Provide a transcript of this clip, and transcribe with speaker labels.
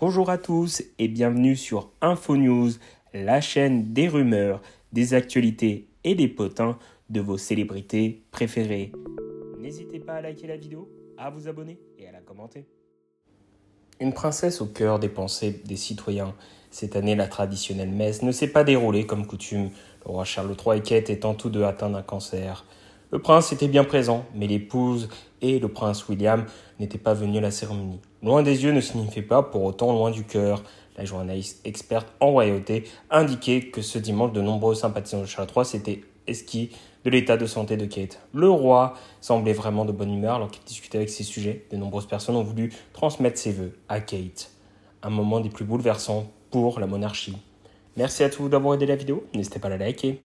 Speaker 1: Bonjour à tous et bienvenue sur InfoNews, la chaîne des rumeurs, des actualités et des potins de vos célébrités préférées. N'hésitez pas à liker la vidéo, à vous abonner et à la commenter. Une princesse au cœur des pensées des citoyens. Cette année, la traditionnelle messe ne s'est pas déroulée comme coutume, le roi Charles III et Kate étant tous deux atteints d'un cancer. Le prince était bien présent, mais l'épouse et le prince William n'étaient pas venus à la cérémonie. Loin des yeux ne signifiait pas pour autant loin du cœur. La journaliste experte en royauté indiquait que ce dimanche, de nombreux sympathisants de Charles III s'étaient esquis de l'état de santé de Kate. Le roi semblait vraiment de bonne humeur lorsqu'il discutait avec ses sujets. De nombreuses personnes ont voulu transmettre ses vœux à Kate. Un moment des plus bouleversants pour la monarchie. Merci à tous d'avoir aidé la vidéo.
Speaker 2: N'hésitez pas à la liker.